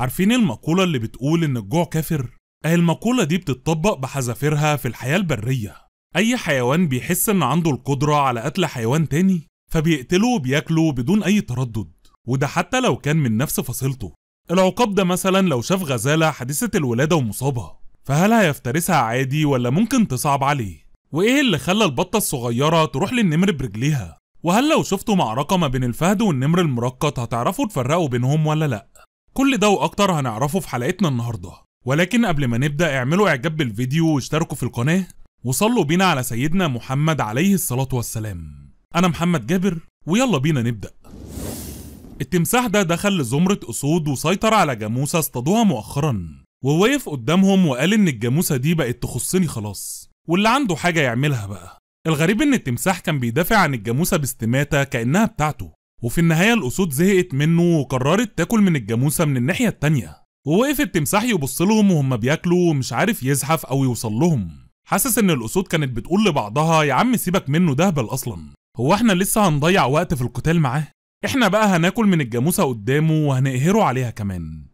عارفين المقولة اللي بتقول إن الجوع كافر؟ أهي المقولة دي بتطبق بحذافيرها في الحياة البرية أي حيوان بيحس إن عنده القدرة على قتل حيوان تاني فبيقتله وبياكله بدون أي تردد وده حتى لو كان من نفس فصيلته العقاب ده مثلا لو شاف غزالة حديثة الولادة ومصابة فهل هيفترسها عادي ولا ممكن تصعب عليه؟ وإيه اللي خلى البطة الصغيرة تروح للنمر برجليها؟ وهل لو شفتوا معركة ما بين الفهد والنمر المرقط هتعرفوا تفرقوا بينهم ولا لأ؟ كل ده واكتر هنعرفه في حلقتنا النهارده ولكن قبل ما نبدا اعملوا اعجاب بالفيديو واشتركوا في القناه وصلوا بينا على سيدنا محمد عليه الصلاه والسلام انا محمد جابر ويلا بينا نبدا التمساح ده دخل لزمرة أسود وسيطر على جاموسة اصطادوها مؤخرا ووقف قدامهم وقال إن الجاموسة دي بقت تخصني خلاص واللي عنده حاجة يعملها بقى الغريب إن التمساح كان بيدافع عن الجاموسة باستماتة كأنها بتاعته وفي النهاية الأسود زهقت منه وقررت تاكل من الجاموسة من الناحية التانية ووقف التمساح يبص لهم وهم بياكلوا ومش عارف يزحف أو يوصل لهم حاسس إن الأسود كانت بتقول لبعضها يا عم سيبك منه دهبل أصلا هو إحنا لسه هنضيع وقت في القتال معاه إحنا بقى هناكل من الجاموسة قدامه وهنقهره عليها كمان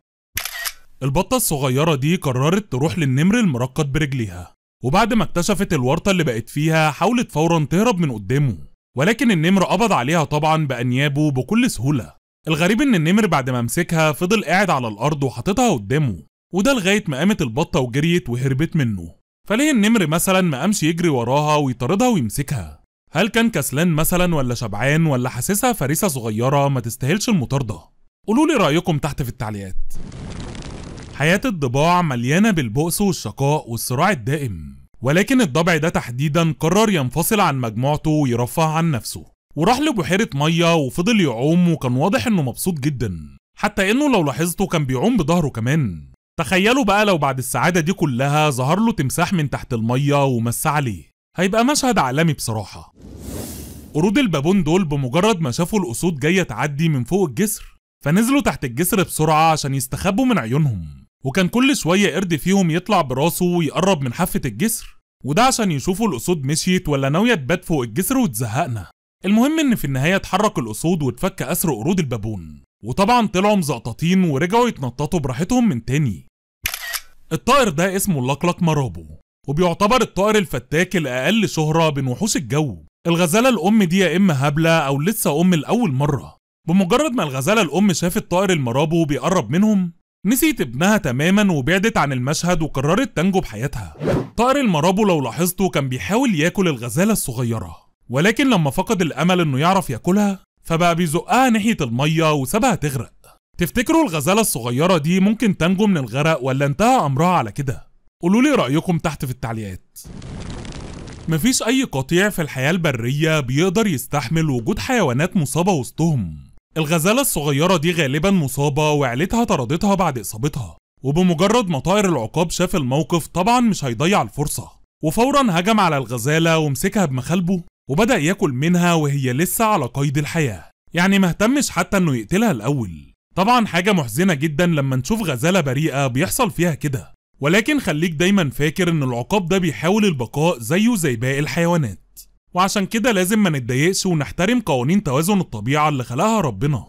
البطة الصغيرة دي قررت تروح للنمر المرقد برجليها وبعد ما اكتشفت الورطة اللي بقت فيها حاولت فورا تهرب من قدامه ولكن النمر قبض عليها طبعا بأنيابه بكل سهولة الغريب ان النمر بعد ما مسكها فضل قاعد على الارض وحاططها قدامه وده لغاية ما قامت البطة وجريت وهربت منه فليه النمر مثلا ما قامش يجري وراها ويطاردها ويمسكها هل كان كسلان مثلا ولا شبعان ولا حاسسها فريسة صغيرة ما تستاهلش المطاردة قولوا لي رأيكم تحت في التعليقات حياة الضباع مليانة بالبؤس والشقاء والصراع الدائم ولكن الضبع ده تحديدا قرر ينفصل عن مجموعته ويرفه عن نفسه وراح لبحيرة مية وفضل يعوم وكان واضح انه مبسوط جدا حتى انه لو لاحظته كان بيعوم بظهره كمان تخيلوا بقى لو بعد السعادة دي كلها ظهر له تمساح من تحت المية ومس عليه هيبقى مشهد عالمي بصراحة قرود البابون دول بمجرد ما شافوا الأسود جاية تعدي من فوق الجسر فنزلوا تحت الجسر بسرعة عشان يستخبوا من عيونهم وكان كل شوية قرد فيهم يطلع براسه ويقرب من حافة الجسر وده عشان يشوفوا الأسود مشيت ولا ناوية تبات فوق الجسر وتزهقنا المهم إن في النهاية اتحرك الأسود واتفك أسر قرود البابون وطبعا طلعوا مزقططين ورجعوا يتنططوا براحتهم من تاني الطائر ده اسمه اللقلق مرابو وبيعتبر الطائر الفتاك الأقل شهرة بين وحوش الجو الغزالة الأم دي يا إما هبلة أو لسه أم لأول مرة بمجرد ما الغزالة الأم شافت طائر المرابو بيقرب منهم نسيت ابنها تماما وبعدت عن المشهد وقررت تنجو بحياتها طائر المرابو لو لاحظته كان بيحاول ياكل الغزالة الصغيرة ولكن لما فقد الأمل إنه يعرف ياكلها فبقى بيزقها ناحية المية وسابها تغرق تفتكروا الغزالة الصغيرة دي ممكن تنجو من الغرق ولا انتهى أمرها على كده؟ قولوا لي رأيكم تحت في التعليقات مفيش أي قطيع في الحياة البرية بيقدر يستحمل وجود حيوانات مصابة وسطهم الغزالة الصغيرة دي غالبا مصابة وعيلتها طردتها بعد إصابتها وبمجرد ما طائر العقاب شاف الموقف طبعا مش هيضيع الفرصة وفورا هجم على الغزالة ومسكها بمخالبه وبدأ ياكل منها وهي لسه على قيد الحياة يعني مهتمش حتى انه يقتلها الأول طبعا حاجة محزنة جدا لما نشوف غزالة بريئة بيحصل فيها كده ولكن خليك دايما فاكر ان العقاب ده بيحاول البقاء زيه زي باقي الحيوانات وعشان كده لازم ما نتضايقش ونحترم قوانين توازن الطبيعة اللي خلقها ربنا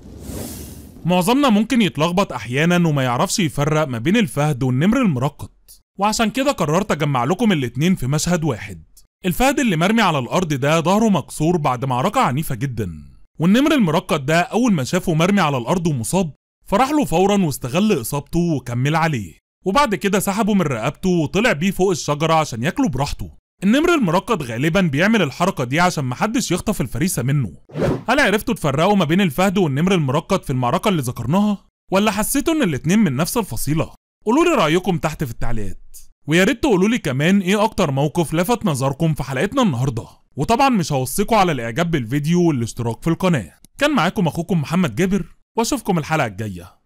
معظمنا ممكن يتلخبط أحيانا وما يعرفش يفرق ما بين الفهد والنمر المرقط وعشان كده قررت أجمع لكم الاتنين في مشهد واحد الفهد اللي مرمي على الأرض ده ظهره مكسور بعد معركة عنيفة جدا والنمر المرقط ده أول ما شافه مرمي على الأرض ومصاب فراح له فورا واستغل إصابته وكمل عليه وبعد كده سحبه من رقبته وطلع بيه فوق الشجرة عشان ياكله براحته النمر المرقد غالبا بيعمل الحركة دي عشان محدش يخطف الفريسة منه هل عرفتوا تفرقوا ما بين الفهد والنمر المرقد في المعركة اللي ذكرناها؟ ولا حسيتوا ان الاتنين من نفس الفصيلة؟ قولوا لي رأيكم تحت في التعليقات ويا ريت تقولوا لي كمان ايه اكتر موقف لفت نظركم في حلقتنا النهاردة وطبعا مش هوصيكم على الاعجاب بالفيديو والاشتراك في القناة كان معاكم اخوكم محمد جابر واشوفكم الحلقة الجاية